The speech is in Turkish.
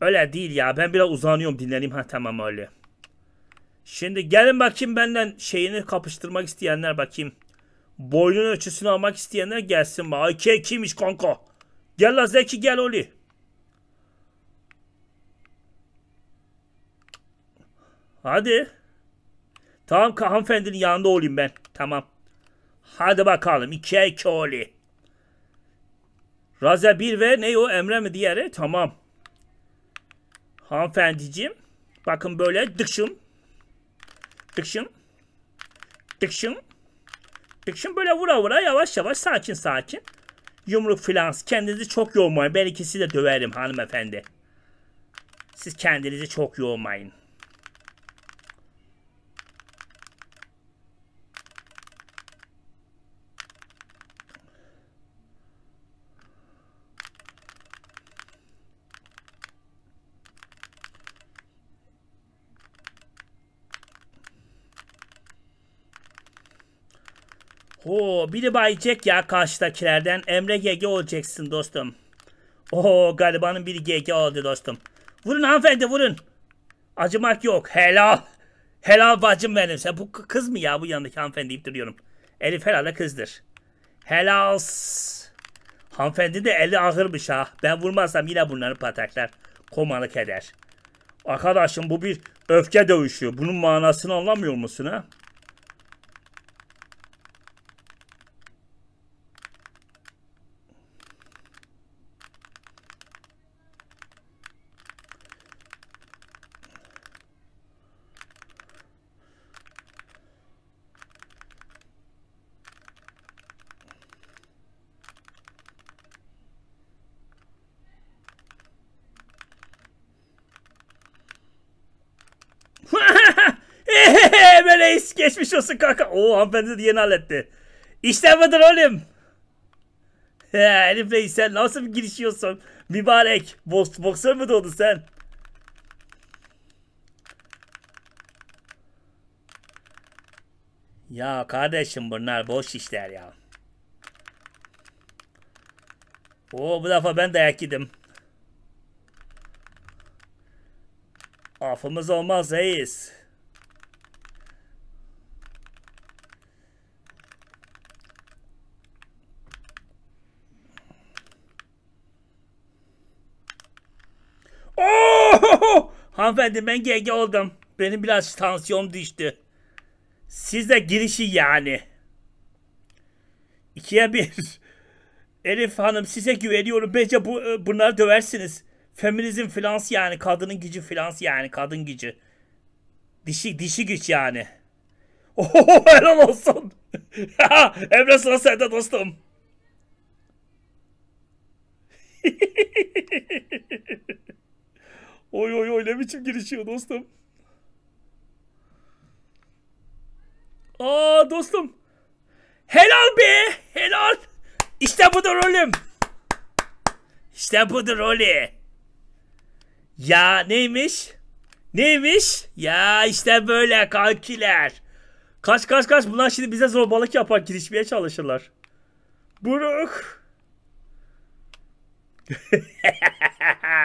Öyle değil ya. Ben biraz uzanıyorum dinleneyim. Ha tamam öyle. Şimdi gelin bakayım benden şeyini kapıştırmak isteyenler bakayım. Boynun ölçüsünü almak isteyenler gelsin. Ay ki kimmiş kanka? Gel la Zeki gel Oli. Hadi. Tamam hanımefendinin yanında olayım ben. Tamam. Hadi bakalım. 2'ye 2 Oli. Raza 1 ve ne o Emre mi diğeri? Tamam. Hanımefendiciğim. Bakın böyle dıkşım. Dıkşım. Dıkşım. Dıkşım böyle vura vura yavaş yavaş sakin sakin. Yumruk filan. Kendinizi çok yormayın. Ben ikisi de döverim hanımefendi. Siz kendinizi çok yormayın. Oo biri bayacak ya karşıdakilerden. Emre GG olacaksın dostum. Oo garibanın biri GG oldu dostum. Vurun hanımefendi vurun. Acımak yok. Helal. Helal bacım benim. Sen bu kız mı ya bu yanındaki hanımefendi deyip duruyorum. Elif herhalde kızdır. Helal. Hanımefendi de eli ağırmış ha. Ben vurmazsam yine bunları pataklar. Komalık eder. Arkadaşım bu bir öfke dövüşü. Bunun manasını anlamıyor musun ha? Reis geçmiş olsun kanka. Oo hanımefendi de yeni halletti. İşte budur oğlum. He Elif Reis sen nasıl bir girişiyorsun? Mübarek. Boks, boksör mü doğdun sen? Ya kardeşim bunlar boş işler ya. Oo bu defa ben dayak yedim. Afımız olmaz reis. Hanımefendi ben GG oldum. Benim biraz tansiyon düştü. Siz de girişi yani. İkiye bir. Elif Hanım size güveniyorum. Bence bu, e, bunları döversiniz. Feminizm filans yani. Kadının gücü filans yani. Kadın gücü. Dişi, dişi güç yani. Oho helal olsun. Emre sıra sende dostum. Oy oy oy ne biçim girişiyor dostum. Aa dostum. Helal be. Helal. İşte budur oğlum. İşte budur oğlum. Ya neymiş? Neymiş? Ya işte böyle kankiler. Kaç kaç kaç. Bunlar şimdi bize zorbalık yapar. Girişmeye çalışırlar. Buruk.